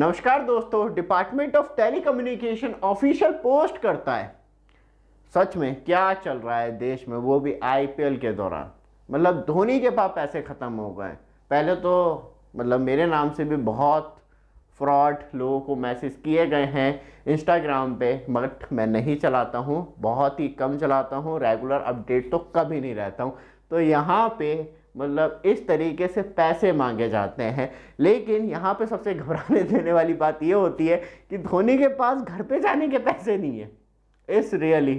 नमस्कार दोस्तों department of telecommunication official post करता है सच में क्या चल रहा है देश में वो भी आईपीएल के दौरान मतलब धोनी के पास पैसे ख़त्म हो गए पहले तो मतलब मेरे नाम से भी बहुत फ्रॉड लोगों को मैसेज किए गए हैं इंस्टाग्राम पे बट मैं नहीं चलाता हूँ बहुत ही कम चलाता हूँ रेगुलर अपडेट तो कभी नहीं रहता हूँ तो यहाँ पे मतलब इस तरीके से पैसे मांगे जाते हैं लेकिन यहाँ पे सबसे घबराने देने वाली बात ये होती है कि धोनी के पास घर पे जाने के पैसे नहीं है इस रियली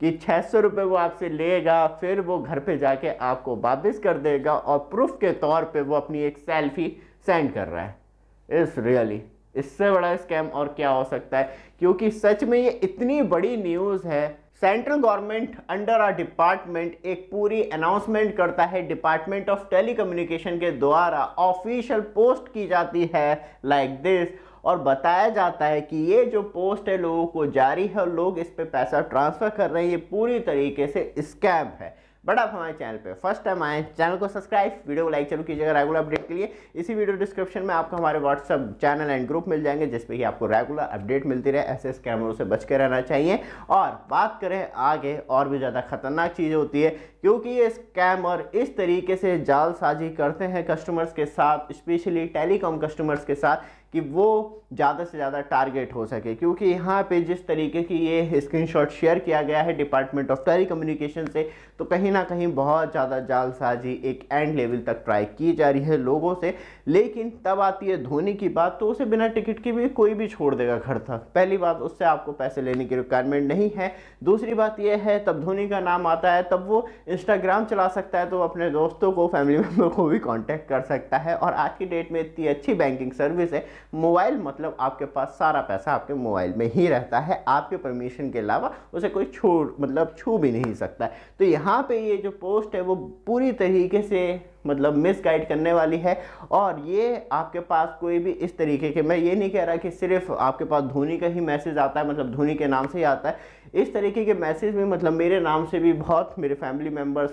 कि छः सौ रुपये वो आपसे लेगा फिर वो घर पे जाके आपको वापस कर देगा और प्रूफ के तौर पे वो अपनी एक सेल्फी सेंड कर रहा है इस रियली इससे बड़ा स्कैम और क्या हो सकता है क्योंकि सच में ये इतनी बड़ी न्यूज़ है सेंट्रल गवर्नमेंट अंडर आ डिपार्टमेंट एक पूरी अनाउंसमेंट करता है डिपार्टमेंट ऑफ टेलीकम्युनिकेशन के द्वारा ऑफिशियल पोस्ट की जाती है लाइक like दिस और बताया जाता है कि ये जो पोस्ट है लोगों को जारी है और लोग इस पर पैसा ट्रांसफ़र कर रहे हैं ये पूरी तरीके से स्कैम है बट आप हमारे चैनल पे फर्स्ट टाइम आए चैनल को सब्सक्राइब वीडियो को लाइक जरूर कीजिएगा रेगुलर अपडेट के लिए इसी वीडियो डिस्क्रिप्शन में आपको हमारे व्हाट्सअप चैनल एंड ग्रुप मिल जाएंगे जिसपे कि आपको रेगुलर अपडेट मिलती रहे ऐसे स्कैमरों से बच के रहना चाहिए और बात करें आगे और भी ज़्यादा खतरनाक चीज़ होती है क्योंकि ये स्कैमर इस तरीके से जालसाजी करते हैं कस्टमर्स के साथ स्पेशली टेलीकॉम कस्टमर्स के साथ कि वो ज़्यादा से ज़्यादा टारगेट हो सके क्योंकि यहाँ पे जिस तरीके की ये स्क्रीनशॉट शेयर किया गया है डिपार्टमेंट ऑफ टेली कम्युनिकेशन से तो कहीं ना कहीं बहुत ज़्यादा जालसाजी एक एंड लेवल तक ट्राई की जा रही है लोगों से लेकिन तब आती है धोनी की बात तो उसे बिना टिकट के भी कोई भी छोड़ देगा घर तक पहली बात उससे आपको पैसे लेने की रिक्वायरमेंट नहीं है दूसरी बात यह है तब धोनी का नाम आता है तब वो इंस्टाग्राम चला सकता है तो अपने दोस्तों को फैमिली मेम्बर को भी कांटेक्ट कर सकता है और आज की डेट में इतनी अच्छी बैंकिंग सर्विस है मोबाइल मतलब आपके पास सारा पैसा आपके मोबाइल में ही रहता है आपके परमिशन के अलावा उसे कोई छू मतलब छू भी नहीं सकता है तो यहाँ पर ये जो पोस्ट है वो पूरी तरीके से मतलब मिसगाइड करने वाली है और ये आपके पास कोई भी इस तरीके के मैं ये नहीं कह रहा कि सिर्फ आपके पास धोनी का ही मैसेज आता है मतलब धोनी के नाम से ही आता है इस तरीके के मैसेज भी मतलब मेरे नाम से भी बहुत मेरे फैमिली मेम्बर्स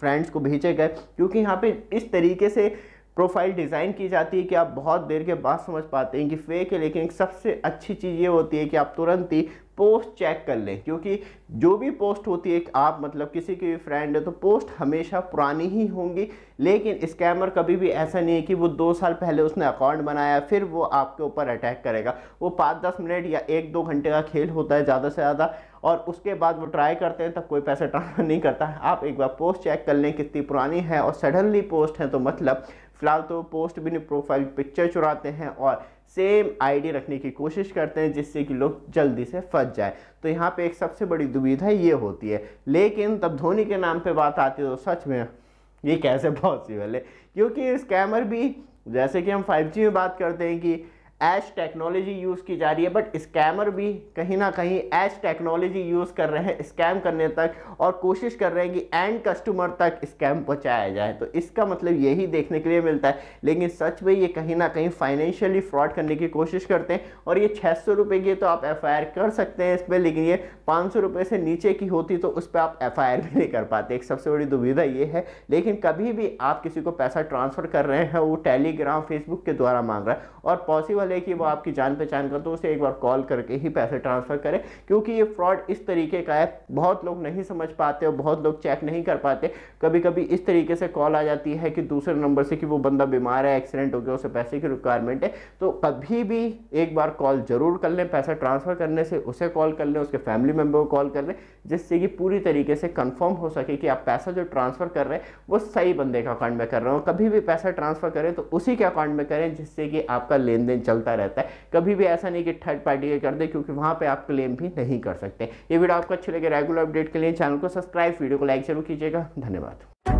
फ्रेंड्स को भेजे गए क्योंकि यहाँ पे इस तरीके से प्रोफाइल डिज़ाइन की जाती है कि आप बहुत देर के बाद समझ पाते हैं कि फेक है लेकिन सबसे अच्छी चीज़ ये होती है कि आप तुरंत ही पोस्ट चेक कर लें क्योंकि जो भी पोस्ट होती है आप मतलब किसी की भी फ्रेंड है तो पोस्ट हमेशा पुरानी ही होंगी लेकिन स्कैमर कभी भी ऐसा नहीं है कि वो दो साल पहले उसने अकाउंट बनाया फिर वो आपके ऊपर अटैक करेगा वो पाँच दस मिनट या एक दो घंटे का खेल होता है ज़्यादा से ज़्यादा और उसके बाद वो ट्राई करते हैं तब कोई पैसा ट्रांसफर नहीं करता है आप एक बार पोस्ट चेक कर लें कितनी पुरानी है और सडनली पोस्ट है तो मतलब फिलहाल तो पोस्ट भी नहीं प्रोफाइल पिक्चर चुराते हैं और सेम आईडी रखने की कोशिश करते हैं जिससे कि लोग जल्दी से फंस जाए तो यहाँ पे एक सबसे बड़ी दुविधा ये होती है लेकिन तब धोनी के नाम पे बात आती है तो सच में ये कैसे पॉसिबल है क्योंकि स्कैमर भी जैसे कि हम 5G में बात करते हैं कि एज टेक्नोलॉजी यूज़ की जा रही है बट स्कैमर भी कहीं ना कहीं एज टेक्नोलॉजी यूज़ कर रहे हैं स्कैम करने तक और कोशिश कर रहे हैं कि एंड कस्टमर तक स्कैम पहुंचाया जाए तो इसका मतलब यही देखने के लिए मिलता है लेकिन सच में ये कहीं ना कहीं फाइनेंशियली फ्रॉड करने की कोशिश करते हैं और ये छः सौ की तो आप एफ कर सकते हैं इस पर लेकिन ये पाँच सौ से नीचे की होती तो उस पर आप एफ भी नहीं कर पाते एक सबसे बड़ी दुविधा ये है लेकिन कभी भी आप किसी को पैसा ट्रांसफ़र कर रहे हैं वो टेलीग्राम फेसबुक के द्वारा मांग रहा है और पॉसिबल है कि वो आपकी जान पहचान कर तो उसे एक बार कॉल करके ही पैसे ट्रांसफ़र करें क्योंकि ये फ्रॉड इस तरीके का है बहुत लोग नहीं समझ पाते और बहुत लोग चेक नहीं कर पाते कभी कभी इस तरीके से कॉल आ जाती है कि दूसरे नंबर से कि वो बंदा बीमार है एक्सीडेंट हो गया उसे पैसे की रिक्वायरमेंट है तो कभी भी एक बार कॉल ज़रूर कर लें पैसा ट्रांसफ़र करने से उसे कॉल कर लें उसके फैमिली मेम्बर को कॉल कर लें जिससे कि पूरी तरीके से कन्फर्म हो सके कि आप पैसा जो ट्रांसफ़र कर रहे हैं वो सही बंदे के अकाउंट में कर रहे हो कभी भी पैसा ट्रांसफ़र करें तो उसी के अकाउंट में करें जिससे कि आपका लेन देन चलता रहता है कभी भी ऐसा नहीं कि थर्ड पार्टी के कर दे क्योंकि वहाँ पर आप क्लेम भी नहीं कर सकते ये वीडियो आपको अच्छे लगे रेगुलर अपडेट के लिए चैनल को सब्सक्राइब वीडियो को लाइक जरूर कीजिएगा धन्यवाद